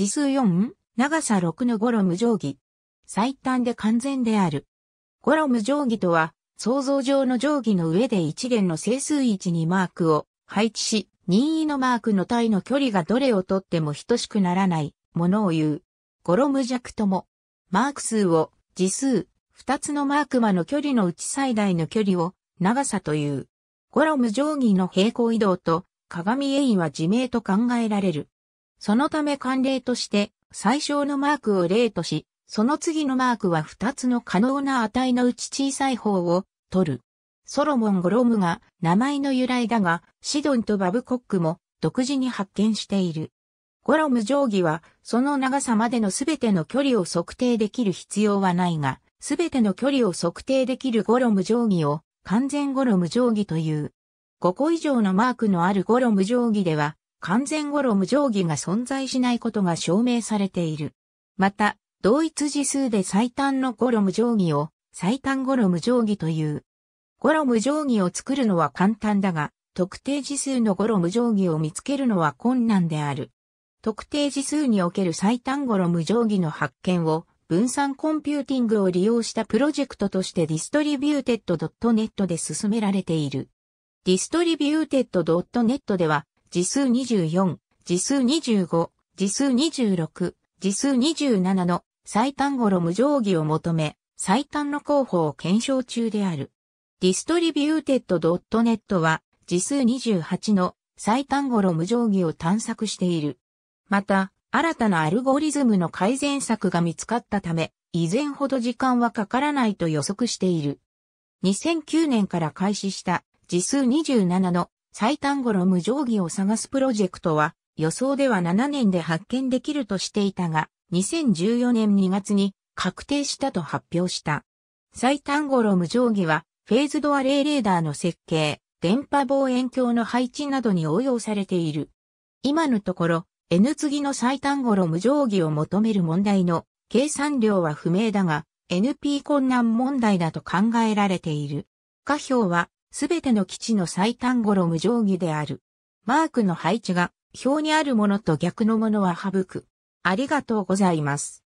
時数4、長さ6のゴロム定規。最短で完全である。ゴロム定規とは、想像上の定規の上で一連の整数位置にマークを配置し、任意のマークの体の距離がどれをとっても等しくならないものを言う。ゴロム弱とも、マーク数を時数、二つのマーク間の距離のうち最大の距離を長さという。ゴロム定規の平行移動と鏡円位は自明と考えられる。そのため慣例として、最小のマークを例とし、その次のマークは2つの可能な値のうち小さい方を取る。ソロモン・ゴロムが名前の由来だが、シドンとバブコックも独自に発見している。ゴロム定規は、その長さまでのすべての距離を測定できる必要はないが、すべての距離を測定できるゴロム定規を完全ゴロム定規という。5個以上のマークのあるゴロム定規では、完全ゴロム定規が存在しないことが証明されている。また、同一時数で最短のゴロム定規を最短ゴロム定規という。ゴロム定規を作るのは簡単だが、特定時数のゴロム定規を見つけるのは困難である。特定時数における最短ゴロム定規の発見を分散コンピューティングを利用したプロジェクトとしてディストリビューテッド .net で進められている。ディストリビューテッド .net では次数24、次数25、次数26、次数27の最短語の無定義を求め、最短の候補を検証中である。distributed.net は次数28の最短語の無定義を探索している。また、新たなアルゴリズムの改善策が見つかったため、以前ほど時間はかからないと予測している。2009年から開始した次数27の最短頃無定規を探すプロジェクトは予想では7年で発見できるとしていたが、2014年2月に確定したと発表した。最短頃無定規はフェーズドアレイレーダーの設計、電波望遠鏡の配置などに応用されている。今のところ、N 次の最短頃無定規を求める問題の計算量は不明だが、NP 困難問題だと考えられている。下表はすべての基地の最短頃無定規である。マークの配置が表にあるものと逆のものは省く。ありがとうございます。